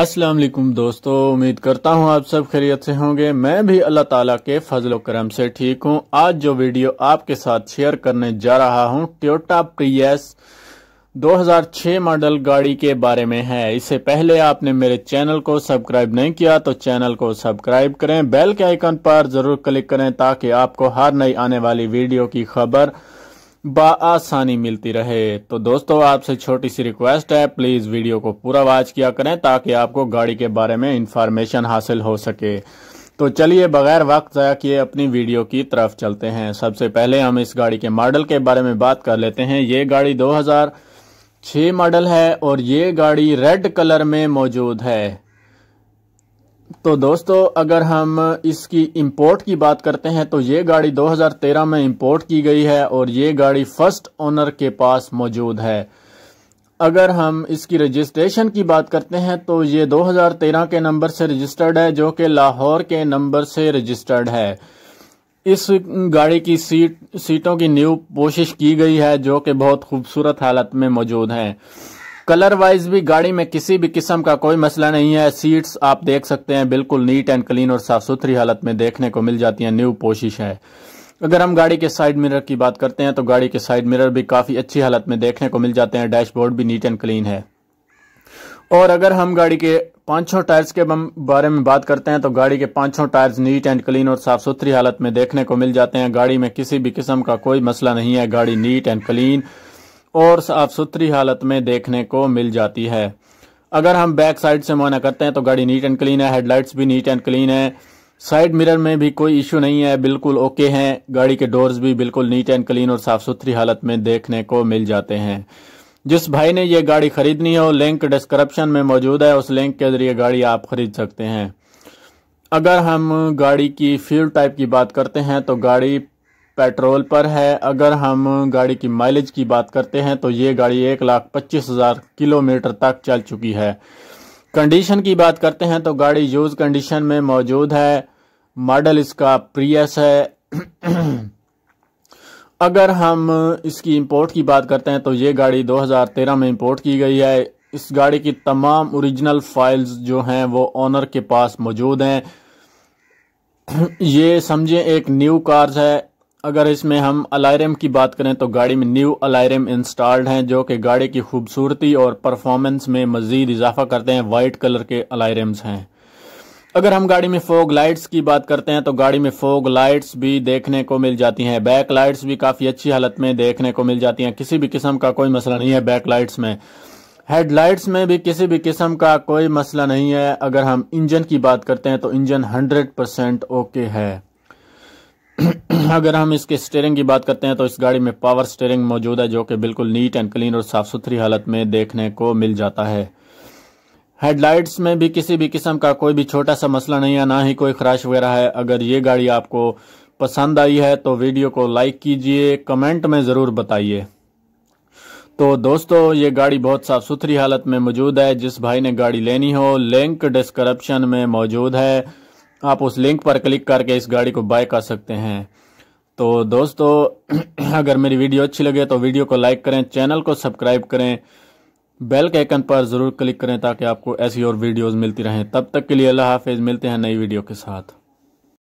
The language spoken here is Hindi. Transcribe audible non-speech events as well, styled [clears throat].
अस्सलाम वालेकुम दोस्तों उम्मीद करता हूँ आप सब खैरियत से होंगे मैं भी अल्लाह ताला के फजल करम से ठीक हूँ आज जो वीडियो आपके साथ शेयर करने जा रहा हूँ टोयोटा प्रियस 2006 मॉडल गाड़ी के बारे में है इससे पहले आपने मेरे चैनल को सब्सक्राइब नहीं किया तो चैनल को सब्सक्राइब करें बेल के आइकन पर जरूर क्लिक करें ताकि आपको हर नई आने वाली वीडियो की खबर बासानी मिलती रहे तो दोस्तों आपसे छोटी सी रिक्वेस्ट है प्लीज़ वीडियो को पूरा वॉच किया करें ताकि आपको गाड़ी के बारे में इंफॉर्मेशन हासिल हो सके तो चलिए बगैर वक्त जया किए अपनी वीडियो की तरफ चलते हैं सबसे पहले हम इस गाड़ी के मॉडल के बारे में बात कर लेते हैं ये गाड़ी 2006 मॉडल है और ये गाड़ी रेड कलर में मौजूद है तो दोस्तों अगर हम इसकी इंपोर्ट की बात करते हैं तो ये गाड़ी 2013 में इंपोर्ट की गई है और ये गाड़ी फर्स्ट ओनर के पास मौजूद है अगर हम इसकी रजिस्ट्रेशन की बात करते हैं तो ये 2013 के नंबर से रजिस्टर्ड है जो कि लाहौर के नंबर से रजिस्टर्ड है इस गाड़ी की सीट सीटों की न्यू कोशिश की गई है जो कि बहुत खूबसूरत हालत में मौजूद हैं कलर वाइज भी गाड़ी में किसी भी किस्म का कोई मसला नहीं है सीट्स आप देख सकते हैं बिल्कुल नीट एंड क्लीन और साफ सुथरी हालत में देखने को मिल जाती है न्यू पोशिश है अगर हम गाड़ी के साइड मिरर की बात करते हैं तो गाड़ी के साइड मिरर भी काफ़ी अच्छी हालत में देखने को मिल जाते हैं डैशबोर्ड भी नीट एंड क्लीन है और अगर हम गाड़ी के पांचों टायर्स के बारे में बात करते हैं तो गाड़ी के पांचों टायर्स नीट एंड क्लीन और साफ सुथरी हालत में देखने को मिल जाते हैं गाड़ी में किसी भी किस्म का कोई मसला नहीं है गाड़ी नीट एंड क्लीन और साफ सुथरी हालत में देखने को मिल जाती है अगर हम बैक साइड से मुआयना करते हैं तो गाड़ी नीट एंड क्लीन है हेडलाइट्स भी नीट एंड क्लीन है साइड मिरर में भी कोई इशू नहीं है बिल्कुल ओके हैं गाड़ी के डोर्स भी बिल्कुल नीट एंड क्लीन और साफ सुथरी हालत में देखने को मिल जाते हैं जिस भाई ने ये गाड़ी खरीदनी हो लिंक डिस्क्रिप्शन में मौजूद है उस लिंक के जरिए गाड़ी आप खरीद सकते हैं अगर हम गाड़ी की फ्यूल टाइप की बात करते हैं तो गाड़ी पेट्रोल पर है अगर हम गाड़ी की माइलेज की बात करते हैं तो ये गाड़ी एक लाख पच्चीस हज़ार किलोमीटर तक चल चुकी है कंडीशन की बात करते हैं तो गाड़ी यूज़ कंडीशन में मौजूद है मॉडल इसका प्रियस है [clears throat] अगर हम इसकी इंपोर्ट की बात करते हैं तो ये गाड़ी 2013 में इंपोर्ट की गई है इस गाड़ी की तमाम ओरिजिनल फाइल्स जो हैं वो ऑनर के पास मौजूद हैं [clears throat] ये समझे एक न्यू कार्स है अगर इसमें हम अलायरम की बात करें तो गाड़ी में न्यू अलायरम इंस्टॉल्ड हैं जो कि गाड़ी की खूबसूरती और परफॉर्मेंस में मज़ीद इजाफा करते हैं वाइट कलर के अलायरम्स हैं अगर हम गाड़ी में फोग लाइट्स की बात करते हैं तो गाड़ी में फोग लाइट्स भी देखने को मिल जाती हैं बैक लाइट्स भी काफ़ी अच्छी हालत में देखने को मिल जाती हैं किसी भी किस्म का कोई मसला नहीं है बैक लाइट्स में हेडलाइट्स में भी किसी भी किस्म का कोई मसला नहीं है अगर हम इंजन की बात करते हैं तो इंजन 100 परसेंट ओके है [clears throat] अगर हम इसके स्टेयरिंग की बात करते हैं तो इस गाड़ी में पावर स्टेयरिंग मौजूद है जो कि बिल्कुल नीट एंड क्लीन और साफ़ सुथरी हालत में देखने को मिल जाता है हेडलाइट्स में भी किसी भी किस्म का कोई भी छोटा सा मसला नहीं है ना ही कोई खराश वगैरह है अगर ये गाड़ी आपको पसंद आई है तो वीडियो को लाइक कीजिए कमेंट में ज़रूर बताइए तो दोस्तों ये गाड़ी बहुत साफ़ सुथरी हालत में मौजूद है जिस भाई ने गाड़ी लेनी हो लिंक डिस्क्रिप्शन में मौजूद है आप उस लिंक पर क्लिक करके इस गाड़ी को बाय कर सकते हैं तो दोस्तों [clears throat] अगर मेरी वीडियो अच्छी लगे तो वीडियो को लाइक करें चैनल को सब्सक्राइब करें बेल के आइकन पर ज़रूर क्लिक करें ताकि आपको ऐसी और वीडियोस मिलती रहें तब तक के लिए अल्लाह हाफिज़ मिलते हैं नई वीडियो के साथ